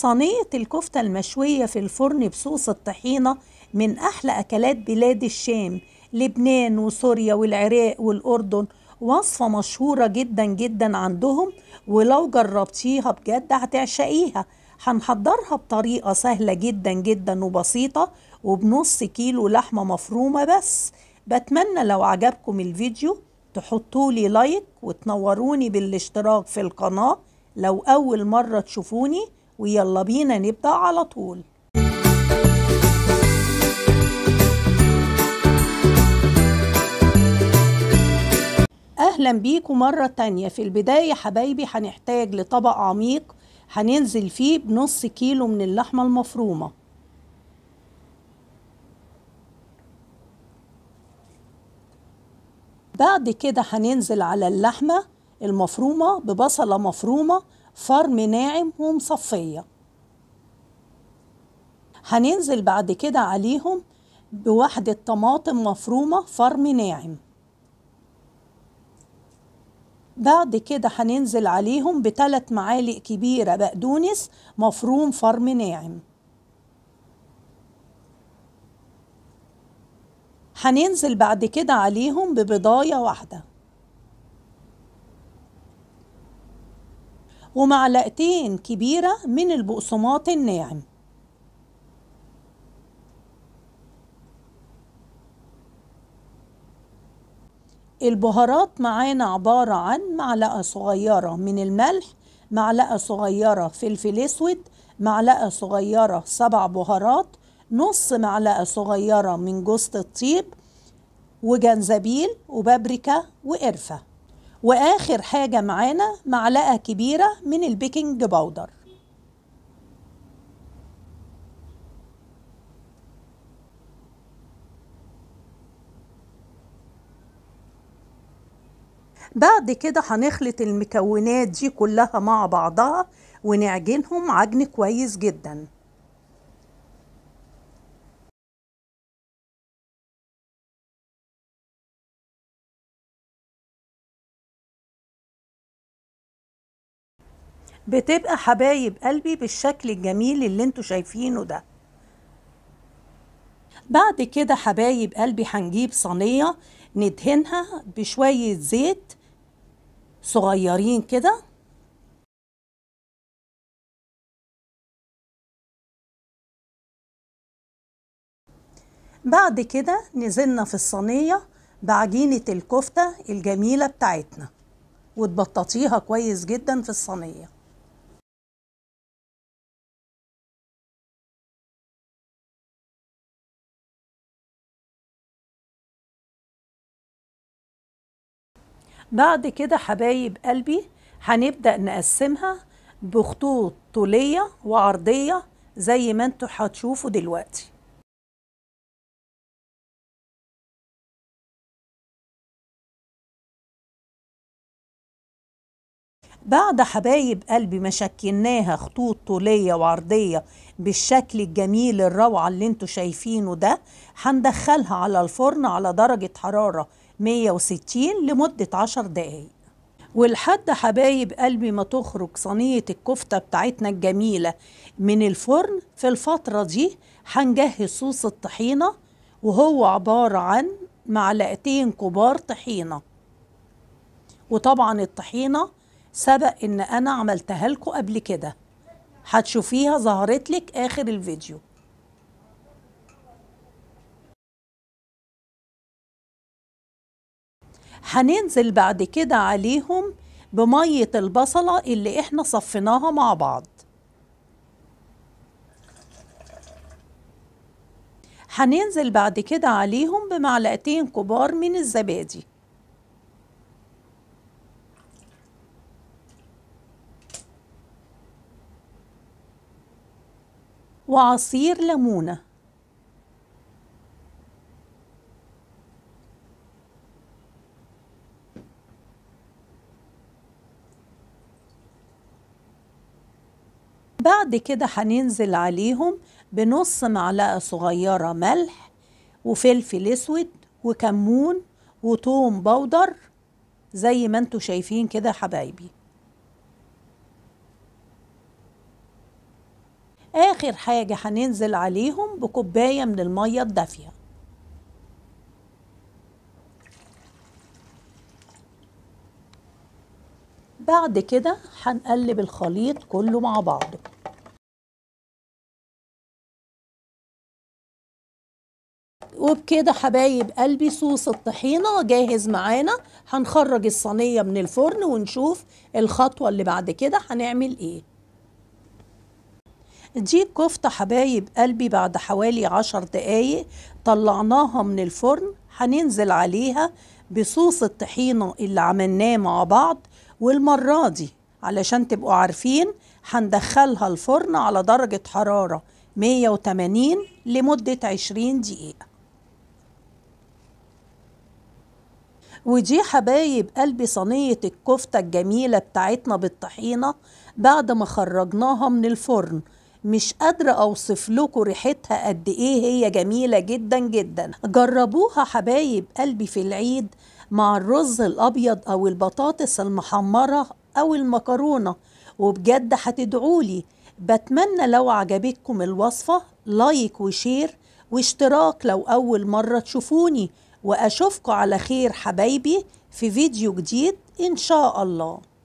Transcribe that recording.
صينية الكفتة المشوية في الفرن بصوص الطحينة من أحلى أكلات بلاد الشام لبنان وسوريا والعراق والأردن وصفة مشهورة جدا جدا عندهم ولو جربتيها بجد هتعشقيها هنحضرها بطريقة سهلة جدا جدا وبسيطة وبنص كيلو لحمة مفرومة بس بتمنى لو عجبكم الفيديو تحطولي لايك وتنوروني بالاشتراك في القناة لو أول مرة تشوفوني ويلا بينا نبدأ على طول أهلا بيكم مرة تانية في البداية حبايبي هنحتاج لطبق عميق هننزل فيه بنص كيلو من اللحمة المفرومة بعد كده هننزل على اللحمة المفرومة ببصلة مفرومة فرم ناعم ومصفية هننزل بعد كده عليهم بواحدة طماطم مفرومة فرم ناعم بعد كده هننزل عليهم بتلات معالق كبيرة بقدونس مفروم فرم ناعم هننزل بعد كده عليهم ببضاية واحدة ومعلقتين كبيرة من البقسماط الناعم البهارات معانا عبارة عن معلقة صغيرة من الملح معلقة صغيرة فلفل اسود معلقة صغيرة سبع بهارات نص معلقة صغيرة من جوزة الطيب وجنزبيل وبابريكا وقرفة واخر حاجه معانا معلقه كبيره من البيكنج باودر بعد كده هنخلط المكونات دي كلها مع بعضها ونعجنهم عجن كويس جداً بتبقى حبايب قلبي بالشكل الجميل اللي انتوا شايفينه ده بعد كده حبايب قلبي هنجيب صينية ندهنها بشوية زيت صغيرين كده بعد كده نزلنا في الصينية بعجينة الكفتة الجميلة بتاعتنا وتبططيها كويس جدا في الصينية بعد كده حبايب قلبي هنبدأ نقسمها بخطوط طولية وعرضية زي ما انتوا هتشوفوا دلوقتي بعد حبايب قلبي ما شكلناها خطوط طولية وعرضية بالشكل الجميل الروعة اللي انتوا شايفينه ده هندخلها على الفرن على درجة حرارة 160 لمدة 10 دقايق ولحد حبايب قلبي ما تخرج صينية الكفتة بتاعتنا الجميلة من الفرن في الفترة دي هنجهز صوص الطحينة وهو عبارة عن معلقتين كبار طحينة وطبعا الطحينة سبق ان انا عملتها لكم قبل كده هتشوفيها ظهرت لك اخر الفيديو هننزل بعد كده عليهم بمية البصلة اللي احنا صفيناها مع بعض هننزل بعد كده عليهم بمعلقتين كبار من الزبادي وعصير ليمونة بعد كده هننزل عليهم بنص معلقة صغيرة ملح وفلفل اسود وكمون وتوم بودر زي ما انتوا شايفين كده حبايبي اخر حاجه هننزل عليهم بكوبايه من الميه الدافيه بعد كده هنقلب الخليط كله مع بعضه وبكده حبايب قلبي صوص الطحينة جاهز معانا هنخرج الصينية من الفرن ونشوف الخطوة اللي بعد كده هنعمل ايه دي كفتة حبايب قلبي بعد حوالي عشر دقايق طلعناها من الفرن هننزل عليها بصوص الطحينة اللي عملناه مع بعض والمرة دي علشان تبقوا عارفين هندخلها الفرن على درجة حرارة 180 لمدة 20 دقيقة ودي حبايب قلبي صينية الكفتة الجميلة بتاعتنا بالطحينة بعد ما خرجناها من الفرن مش قادرة أوصف لكم ريحتها قد إيه هي جميلة جدا جدا جربوها حبايب قلبي في العيد مع الرز الأبيض أو البطاطس المحمرة أو المكرونة وبجد هتدعولي بتمنى لو عجبتكم الوصفة لايك وشير واشتراك لو أول مرة تشوفوني وأشوفكم على خير حبايبي في فيديو جديد إن شاء الله